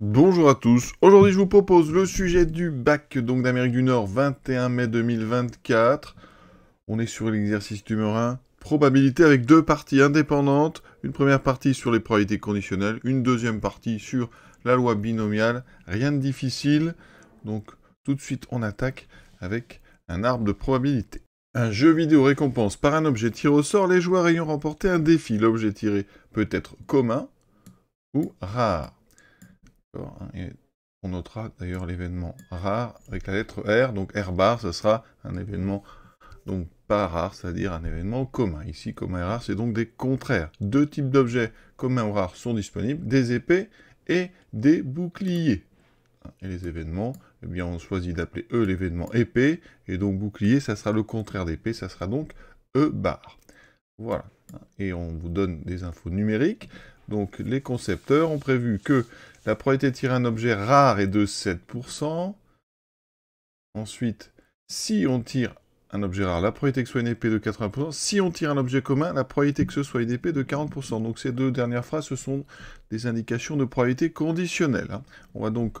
Bonjour à tous, aujourd'hui je vous propose le sujet du bac donc d'Amérique du Nord 21 mai 2024. On est sur l'exercice du 1, probabilité avec deux parties indépendantes, une première partie sur les probabilités conditionnelles, une deuxième partie sur la loi binomiale, rien de difficile. Donc tout de suite on attaque avec un arbre de probabilité. Un jeu vidéo récompense par un objet tiré au sort les joueurs ayant remporté un défi. L'objet tiré peut être commun ou rare on notera d'ailleurs l'événement rare avec la lettre R. Donc R bar, ce sera un événement donc pas rare, c'est-à-dire un événement commun. Ici, commun et rare, c'est donc des contraires. Deux types d'objets communs ou rares sont disponibles, des épées et des boucliers. Et les événements, eh bien, on choisit d'appeler E l'événement épée, et donc bouclier, ça sera le contraire d'épée, ça sera donc E bar. Voilà. Et on vous donne des infos numériques. Donc les concepteurs ont prévu que la probabilité de tirer un objet rare est de 7%. Ensuite, si on tire un objet rare, la probabilité que ce soit une épée de 80%. Si on tire un objet commun, la probabilité que ce soit une épée de 40%. Donc ces deux dernières phrases, ce sont des indications de probabilité conditionnelle. Hein. On va donc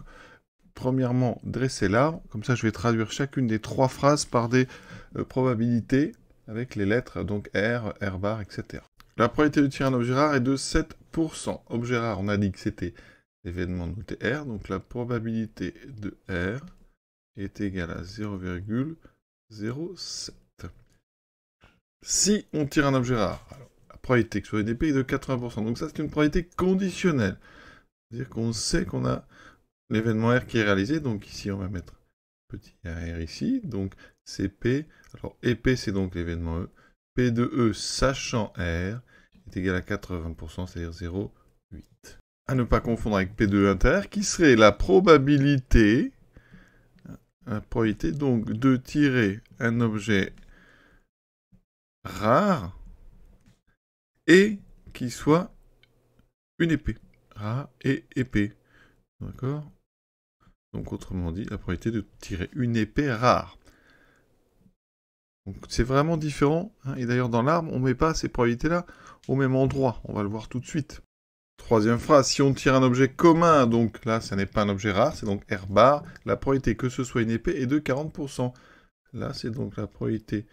premièrement dresser l'arbre. Comme ça, je vais traduire chacune des trois phrases par des euh, probabilités avec les lettres, donc R, R bar, etc. La probabilité de tirer un objet rare est de 7%. Objet rare, on a dit que c'était événement noté R. Donc la probabilité de R est égale à 0,07. Si on tire un objet rare, la probabilité que ce soit une épée est de 80%. Donc ça, c'est une probabilité conditionnelle. C'est-à-dire qu'on sait qu'on a l'événement R qui est réalisé. Donc ici, on va mettre petit R ici. Donc c'est P. Alors ep c'est donc l'événement E. P de E sachant R est égal à 80%, c'est-à-dire 0,8 à ne pas confondre avec P2 inter, qui serait la probabilité, donc de tirer un objet rare et qui soit une épée. Rare et épée. D'accord Donc autrement dit, la probabilité de tirer une épée rare. Donc c'est vraiment différent. Hein. et d'ailleurs dans l'arme, on ne met pas ces probabilités-là au même endroit. On va le voir tout de suite. Troisième phrase, si on tire un objet commun, donc là, ce n'est pas un objet rare, c'est donc R bar, la probabilité que ce soit une épée est de 40%. Là, c'est donc la probabilité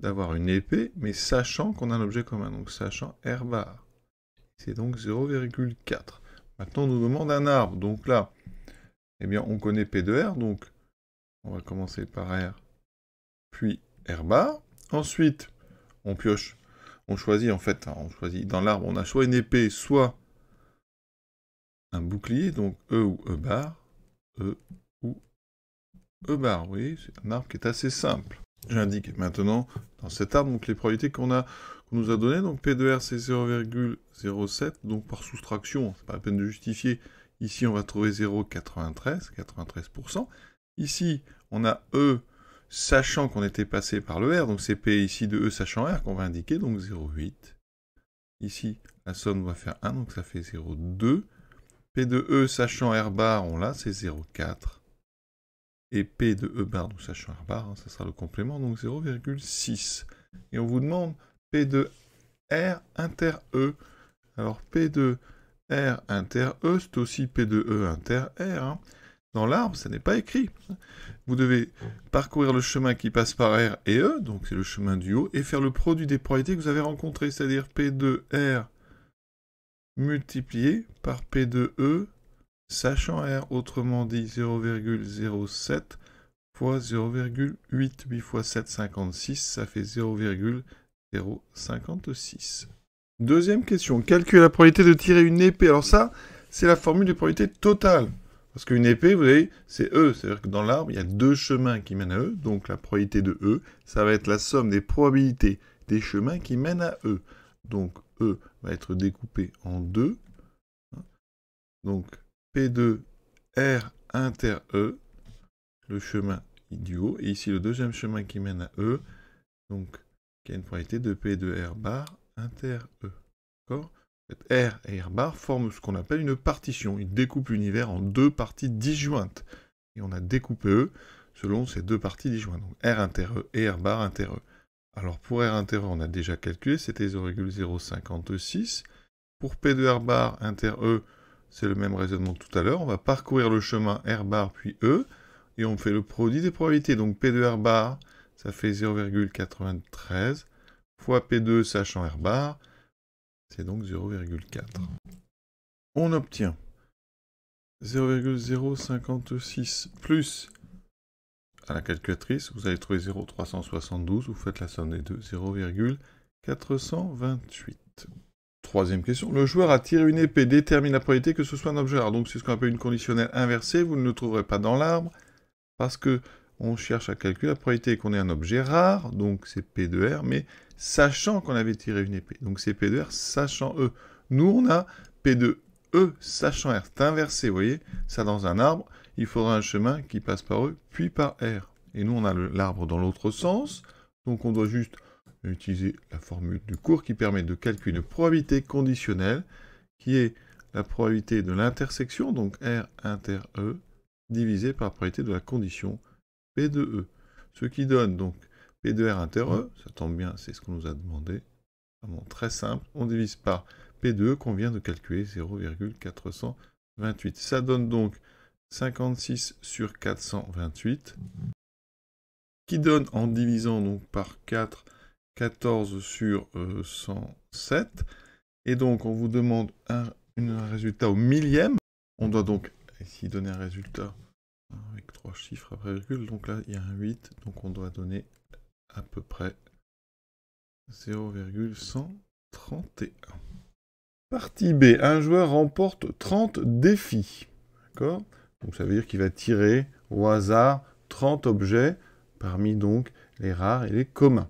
d'avoir une épée, mais sachant qu'on a un objet commun, donc sachant R bar. C'est donc 0,4. Maintenant, on nous demande un arbre. Donc là, eh bien, on connaît P de R, donc on va commencer par R, puis R bar. Ensuite, on pioche, on choisit, en fait, hein, on choisit dans l'arbre, on a soit une épée, soit un bouclier, donc E ou E bar. E ou E bar, oui, c'est un arbre qui est assez simple. J'indique maintenant dans cet arbre donc, les probabilités qu'on a qu'on nous a données. Donc p de r c'est 0,07, donc par soustraction, c'est pas la peine de justifier. Ici on va trouver 0,93, 93%. Ici on a E sachant qu'on était passé par le R, donc c'est P ici de E sachant R qu'on va indiquer, donc 0,8. Ici la somme va faire 1, donc ça fait 0,2. P de E sachant R bar, on l'a, c'est 0,4. Et P de E bar, nous sachant R bar, hein, ça sera le complément, donc 0,6. Et on vous demande P de R inter E. Alors P de R inter E, c'est aussi P de E inter R. Hein. Dans l'arbre, ça n'est pas écrit. Hein. Vous devez parcourir le chemin qui passe par R et E, donc c'est le chemin du haut, et faire le produit des probabilités que vous avez rencontrées, c'est-à-dire P de R multiplié par P2E, sachant R, autrement dit 0,07 fois 0,8, 8 fois 7, 56, ça fait 0,056. Deuxième question, calculer la probabilité de tirer une épée. Alors ça, c'est la formule de probabilité totale. Parce qu'une épée, vous voyez, c'est E, c'est-à-dire que dans l'arbre, il y a deux chemins qui mènent à E, donc la probabilité de E, ça va être la somme des probabilités des chemins qui mènent à E. Donc E va être découpé en deux. Donc P2 R inter E, le chemin idiot. Et ici le deuxième chemin qui mène à E, donc qui a une probabilité de P2 R bar inter E. D'accord R et R bar forment ce qu'on appelle une partition. Ils découpent l'univers en deux parties disjointes. Et on a découpé E selon ces deux parties disjointes. Donc R inter E et R bar inter E. Alors pour R inter E, on a déjà calculé, c'était 0,056. Pour P2 R bar inter E, c'est le même raisonnement que tout à l'heure. On va parcourir le chemin R bar puis E, et on fait le produit des probabilités. Donc P2 R bar, ça fait 0,93 fois P2 e sachant R bar, c'est donc 0,4. On obtient 0,056 plus à la calculatrice, vous allez trouver 0,372, vous faites la somme des deux, 0,428. Troisième question, le joueur a tiré une épée détermine la probabilité que ce soit un objet rare. Donc c'est ce qu'on appelle une conditionnelle inversée, vous ne le trouverez pas dans l'arbre, parce que on cherche à calculer la probabilité qu'on ait un objet rare, donc c'est P de R, mais sachant qu'on avait tiré une épée. Donc c'est P de R sachant E. Nous, on a P de E sachant R. C'est inversé, vous voyez, ça dans un arbre il faudra un chemin qui passe par E, puis par R. Et nous, on a l'arbre dans l'autre sens, donc on doit juste utiliser la formule du cours qui permet de calculer une probabilité conditionnelle, qui est la probabilité de l'intersection, donc R inter E, divisé par la probabilité de la condition P de E. Ce qui donne donc P de R inter E, ça tombe bien, c'est ce qu'on nous a demandé, vraiment très simple, on divise par P de E qu'on vient de calculer, 0,428. Ça donne donc 56 sur 428, qui donne en divisant donc par 4, 14 sur 107. Euh, et donc on vous demande un, un, résultat au millième. On doit donc ici donner un résultat avec trois chiffres après virgule. Donc là il y a un 8, donc on doit donner à peu près 0,131. Partie B, un joueur remporte 30 défis. D'accord donc ça veut dire qu'il va tirer au hasard 30 objets parmi donc les rares et les communs.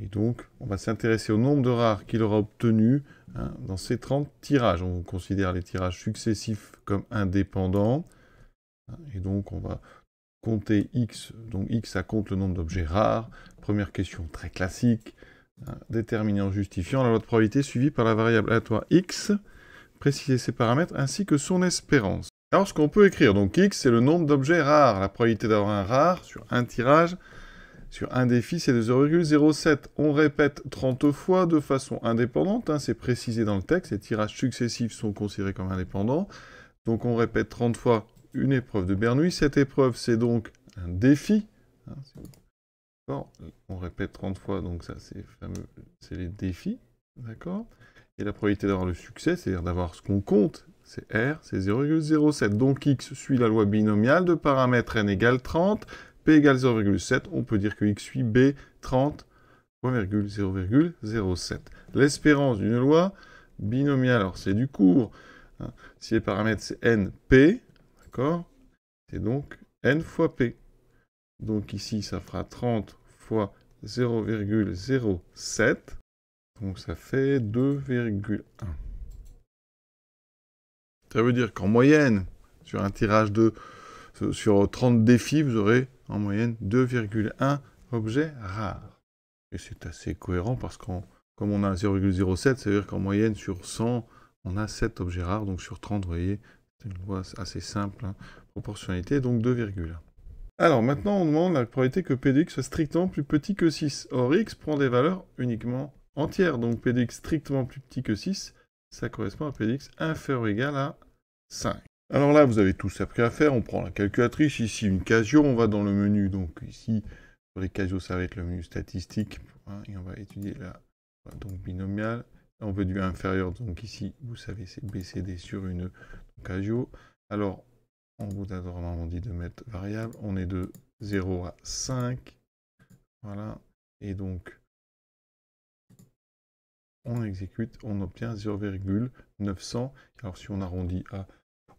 Et donc on va s'intéresser au nombre de rares qu'il aura obtenu hein, dans ces 30 tirages. On considère les tirages successifs comme indépendants. Et donc on va compter x. Donc x, ça compte le nombre d'objets rares. Première question très classique. Déterminant déterminer en justifiant la loi de probabilité suivie par la variable aléatoire x, préciser ses paramètres ainsi que son espérance. Alors, ce qu'on peut écrire, donc X, c'est le nombre d'objets rares. La probabilité d'avoir un rare sur un tirage, sur un défi, c'est de 0,07. On répète 30 fois de façon indépendante. Hein. c'est précisé dans le texte. Les tirages successifs sont considérés comme indépendants. Donc, on répète 30 fois une épreuve de Bernoulli. Cette épreuve, c'est donc un défi. Hein. on répète 30 fois, donc ça, c'est fameux, c'est les défis. D'accord Et la probabilité d'avoir le succès, c'est-à-dire d'avoir ce qu'on compte, c'est R, c'est 0,07. Donc X suit la loi binomiale de paramètres N égale 30, P égale 0,7. On peut dire que X suit B 30, 0,07. L'espérance d'une loi binomiale, alors c'est du cours. Hein. si les paramètres c'est N, P, d'accord C'est donc N fois P. Donc ici, ça fera 30 fois 0,07. Donc ça fait 2,1. Ça veut dire qu'en moyenne, sur un tirage de sur 30 défis, vous aurez en moyenne 2,1 objets rares. Et c'est assez cohérent parce que comme on a 0,07, ça veut dire qu'en moyenne sur 100, on a 7 objets rares. Donc sur 30, vous voyez, c'est une loi assez simple, hein. proportionnalité, donc 2,1. Alors maintenant, on demande la probabilité que P soit strictement plus petit que 6. Or, X prend des valeurs uniquement entières, donc P strictement plus petit que 6 ça correspond à Px inférieur ou égal à 5. Alors là, vous avez tout ça pris à faire. On prend la calculatrice, ici une Casio, on va dans le menu. Donc ici, pour les Casio, ça va être le menu statistique. et on va étudier la donc binomiale. On veut du inférieur, donc ici, vous savez, c'est BCD sur une Casio. Alors, on vous a normalement dit de mettre variable. On est de 0 à 5. Voilà. Et donc, on exécute, on obtient 0,900. Alors si on arrondit à,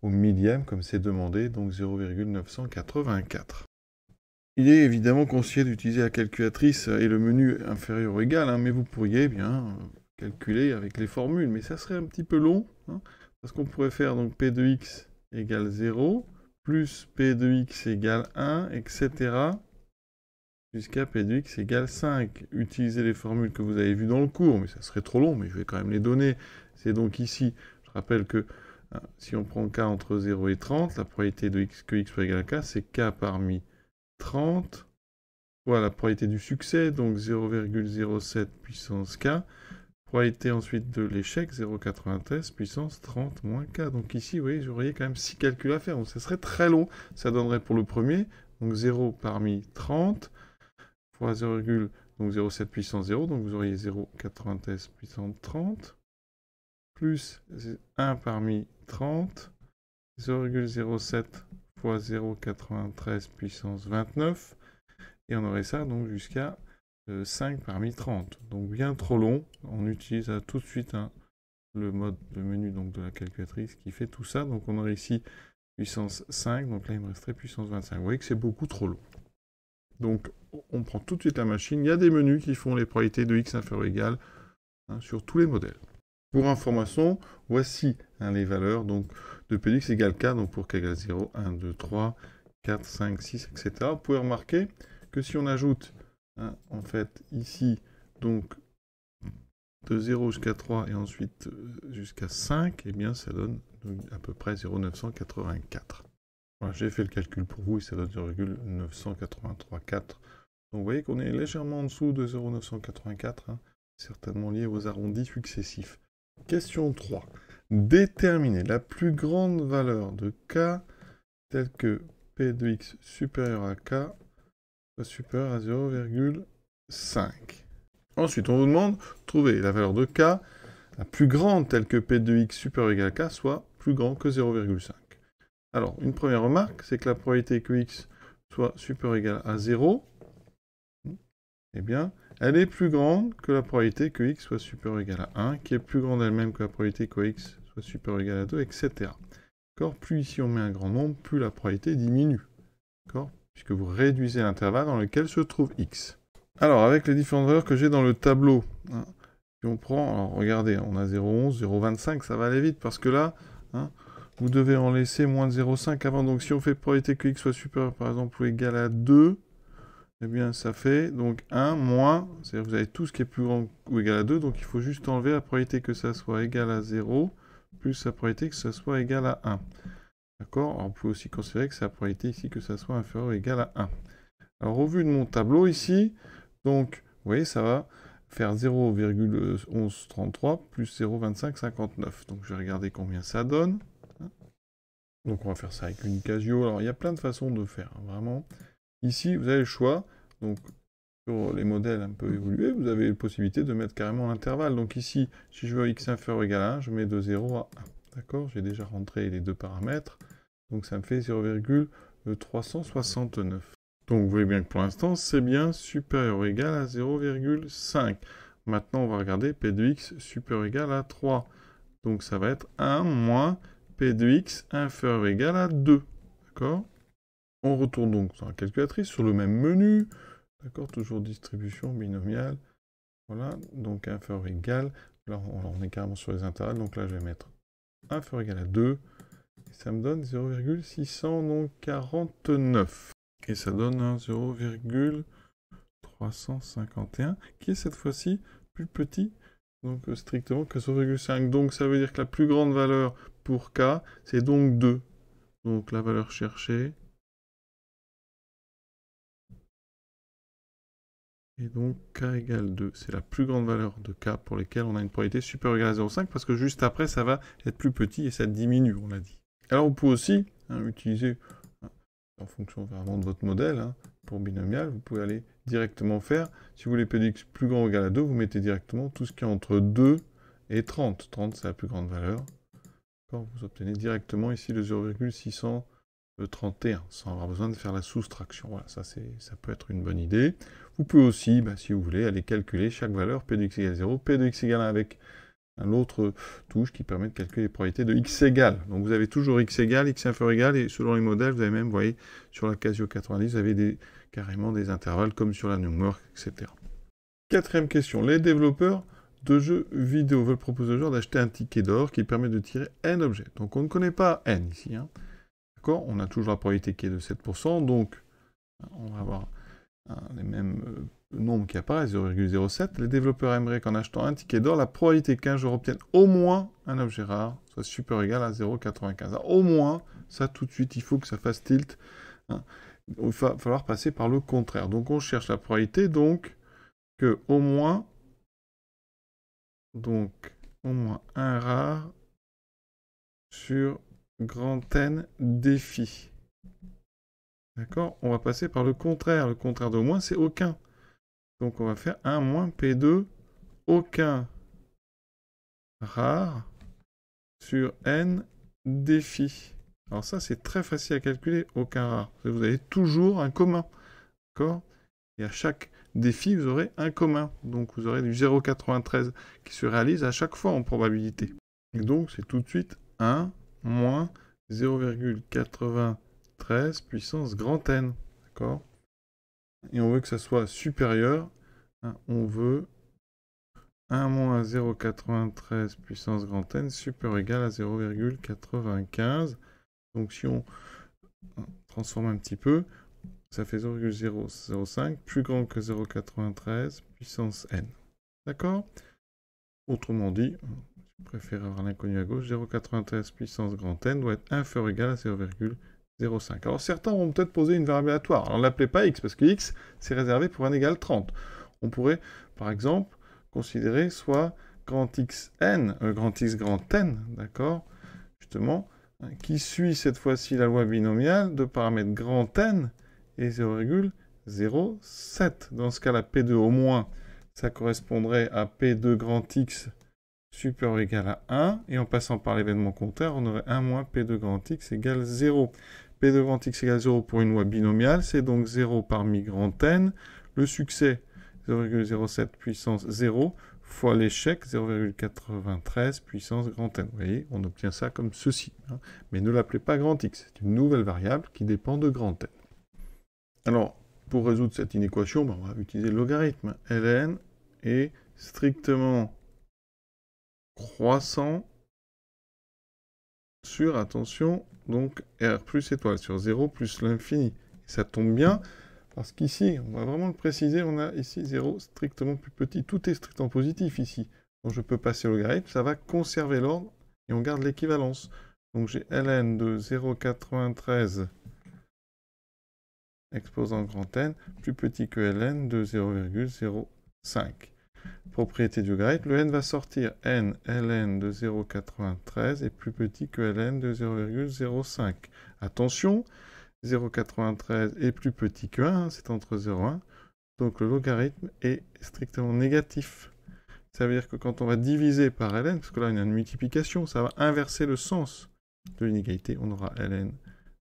au millième, comme c'est demandé, donc 0,984. Il est évidemment conseillé d'utiliser la calculatrice et le menu inférieur ou égal, hein, mais vous pourriez bien euh, calculer avec les formules, mais ça serait un petit peu long, hein, parce qu'on pourrait faire donc P de x égale 0, plus P de x égale 1, etc jusqu'à P de x égale 5. Utilisez les formules que vous avez vues dans le cours, mais ça serait trop long, mais je vais quand même les donner. C'est donc ici, je rappelle que hein, si on prend k entre 0 et 30, la probabilité de x que x soit égal à k, c'est k parmi 30 fois la probabilité du succès, donc 0,07 puissance k. Probabilité ensuite de l'échec, 0,93 puissance 30 moins k. Donc ici, vous voyez, j'aurais quand même 6 calculs à faire, donc ça serait très long. Ça donnerait pour le premier, donc 0 parmi 30, 0,07 0, donc puissance 0, donc vous auriez 0,93 puissance 30, plus 1 parmi 30, 0,07 fois 0,93 puissance 29, et on aurait ça donc jusqu'à 5 euh, parmi 30. Donc bien trop long, on utilise euh, tout de suite hein, le mode, de menu donc de la calculatrice qui fait tout ça. Donc on aurait ici puissance 5, donc là il me resterait puissance 25. Vous voyez que c'est beaucoup trop long. Donc, on prend tout de suite la machine. Il y a des menus qui font les probabilités de x inférieur ou égal hein, sur tous les modèles. Pour information, voici hein, les valeurs de px égale k, donc pour k égale 0, 1, 2, 3, 4, 5, 6, etc. Vous pouvez remarquer que si on ajoute, hein, en fait, ici, donc, de 0 jusqu'à 3 et ensuite euh, jusqu'à 5, eh bien, ça donne à peu près 0,984. J'ai fait le calcul pour vous et ça donne 0,9834. Donc vous voyez qu'on est légèrement en dessous de 0,984, hein. certainement lié aux arrondis successifs. Question 3. Déterminer la plus grande valeur de k telle que p de x supérieur à k soit supérieur à 0,5. Ensuite, on vous demande de trouver la valeur de k la plus grande telle que p de x supérieur à k soit plus grand que 0,5. Alors, une première remarque, c'est que la probabilité que x soit supérieur ou égale à 0, eh bien, elle est plus grande que la probabilité que x soit supérieur ou à 1, qui est plus grande elle-même que la probabilité que x soit supérieur ou à 2, etc. Plus ici on met un grand nombre, plus la probabilité diminue. Puisque vous réduisez l'intervalle dans lequel se trouve x. Alors, avec les différentes valeurs que j'ai dans le tableau, hein, si on prend, alors regardez, on a 0,11, 0,25, ça va aller vite, parce que là, hein, vous devez en laisser moins de 0,5 avant. Donc si on fait priorité que x soit supérieur par exemple ou égal à 2, eh bien ça fait donc 1 moins, c'est-à-dire vous avez tout ce qui est plus grand ou égal à 2, donc il faut juste enlever la priorité que ça soit égal à 0, plus la priorité que ça soit égal à 1. D'accord On peut aussi considérer que c'est la priorité ici que ça soit inférieur ou égal à 1. Alors au vu de mon tableau ici, donc vous voyez ça va faire 0,1133 plus 0,2559. Donc je vais regarder combien ça donne. Donc on va faire ça avec une Casio. Alors il y a plein de façons de faire, hein, vraiment. Ici, vous avez le choix. Donc sur les modèles un peu mhm. évolués, vous avez la possibilité de mettre carrément l'intervalle. Donc ici, si je veux x inférieur ou égal à 1, je mets de 0 à 1. D'accord J'ai déjà rentré les deux paramètres. Donc ça me fait 0,369. Donc vous voyez bien que pour l'instant, c'est bien supérieur ou égal à 0,5. Maintenant, on va regarder p de x supérieur ou égal à 3. Donc ça va être 1 moins de x inférieur ou égal à 2. D'accord On retourne donc dans la calculatrice, sur le même menu. D'accord Toujours distribution binomiale. Voilà, donc inférieur ou égal. Là, on est carrément sur les intervalles, Donc là, je vais mettre inférieur ou égal à 2. Et ça me donne 0,649. Et ça donne 0,351, qui est cette fois-ci plus petit donc euh, strictement que 0,5. Donc ça veut dire que la plus grande valeur pour K, c'est donc 2. Donc la valeur cherchée. Et donc K égale 2. C'est la plus grande valeur de K pour lesquelles on a une probabilité supérieure à 0,5 parce que juste après, ça va être plus petit et ça diminue, on l'a dit. Alors on peut aussi hein, utiliser en fonction vraiment de votre modèle, hein. pour binomial, vous pouvez aller directement faire, si vous voulez Pdx plus grand ou égal à 2, vous mettez directement tout ce qui est entre 2 et 30. 30, c'est la plus grande valeur. vous obtenez directement ici le 0,631, sans avoir besoin de faire la soustraction. Voilà, ça, c'est ça peut être une bonne idée. Vous pouvez aussi, bah, si vous voulez, aller calculer chaque valeur p de égal égale 0, p de x égale 1 avec l'autre touche qui permet de calculer les probabilités de x égale. Donc vous avez toujours x égale, x inférieur égale, et selon les modèles, vous avez même, vous voyez, sur la Casio 90, vous avez carrément des intervalles comme sur la Newmark, etc. Quatrième question, les développeurs de jeux vidéo veulent proposer aux joueurs d'acheter un ticket d'or qui permet de tirer n objets. Donc on ne connaît pas n ici. Hein. D'accord On a toujours la probabilité qui est de 7%, donc hein, on va avoir hein, les mêmes euh, le nombre qui apparaît, 0,07, les développeurs aimeraient qu'en achetant un ticket d'or, la probabilité qu'un jour obtienne au moins un objet rare soit super égal à 0,95. Ah, au moins, ça tout de suite, il faut que ça fasse tilt. Hein. Il va falloir passer par le contraire. Donc on cherche la probabilité, donc, que au moins, donc, au moins un rare sur grand N défi. D'accord On va passer par le contraire. Le contraire de au moins, c'est aucun. Donc on va faire 1 moins P2, aucun rare sur N défi. Alors ça, c'est très facile à calculer, aucun rare. Vous avez toujours un commun. D'accord Et à chaque défi, vous aurez un commun. Donc vous aurez du 0,93 qui se réalise à chaque fois en probabilité. Et donc c'est tout de suite 1 moins 0,93 puissance grand N. D'accord et on veut que ça soit supérieur. on veut 1 moins 0,93 puissance grand N super égal à 0,95. Donc si on euh, transforme un petit peu, ça fait 0,005 plus grand que 0,93 puissance N. D'accord Autrement dit, je préfère avoir l'inconnu à gauche, 0,93 puissance grand N doit être inférieur ou égal à 0,95. Alors certains vont peut-être poser une variable aléatoire. Alors ne l'appelez pas x, parce que x, c'est réservé pour n égale 30. On pourrait, par exemple, considérer soit grand xn, euh, grand x grand n, d'accord, justement, hein, qui suit cette fois-ci la loi binomiale de paramètres grand n et 0,07. Dans ce cas-là, p2 au moins, ça correspondrait à p2 grand x supérieur ou égal à 1, et en passant par l'événement compteur, on aurait 1 moins P 2 grand X égale 0. P grand x égale 0 pour une loi binomiale, c'est donc 0 parmi grand n. Le succès, 0,07 puissance 0, fois l'échec, 0,93 puissance grand n. Vous voyez, on obtient ça comme ceci. Hein. Mais ne l'appelez pas grand x, c'est une nouvelle variable qui dépend de grand n. Alors, pour résoudre cette inéquation, ben, on va utiliser le logarithme. ln est strictement croissant sur, attention, donc R plus étoile sur 0 plus l'infini. ça tombe bien, parce qu'ici, on va vraiment le préciser, on a ici 0 strictement plus petit. Tout est strictement positif ici. Donc je peux passer au logarithme, ça va conserver l'ordre, et on garde l'équivalence. Donc j'ai ln de 0,93 exposant grand n plus petit que ln de 0,05 propriété du logarithme, le n va sortir n ln de 0,93 est plus petit que ln de 0,05. Attention, 0,93 est plus petit que 1, c'est entre 0 et 1, donc le logarithme est strictement négatif. Ça veut dire que quand on va diviser par ln, parce que là il y a une multiplication, ça va inverser le sens de l'inégalité, on aura ln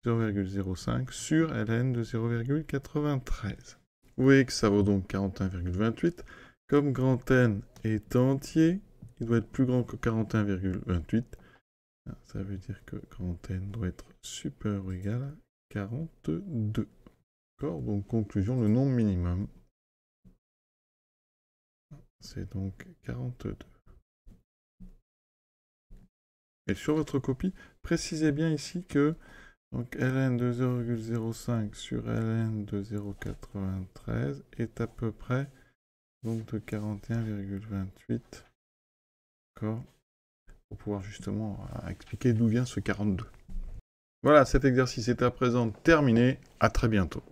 0,05 sur ln de 0,93. Vous voyez que ça vaut donc 41,28. Comme grand N est entier, il doit être plus grand que 41,28. Ah, ça veut dire que grand N doit être supérieur ou égal à 42. D'accord Donc, conclusion, le nombre minimum, c'est donc 42. Et sur votre copie, précisez bien ici que ln de 0,05 sur ln de 0,93 est à peu près donc de 41,28 D'accord Pour pouvoir justement euh, expliquer d'où vient ce 42. Voilà, cet exercice est à présent terminé. À très bientôt.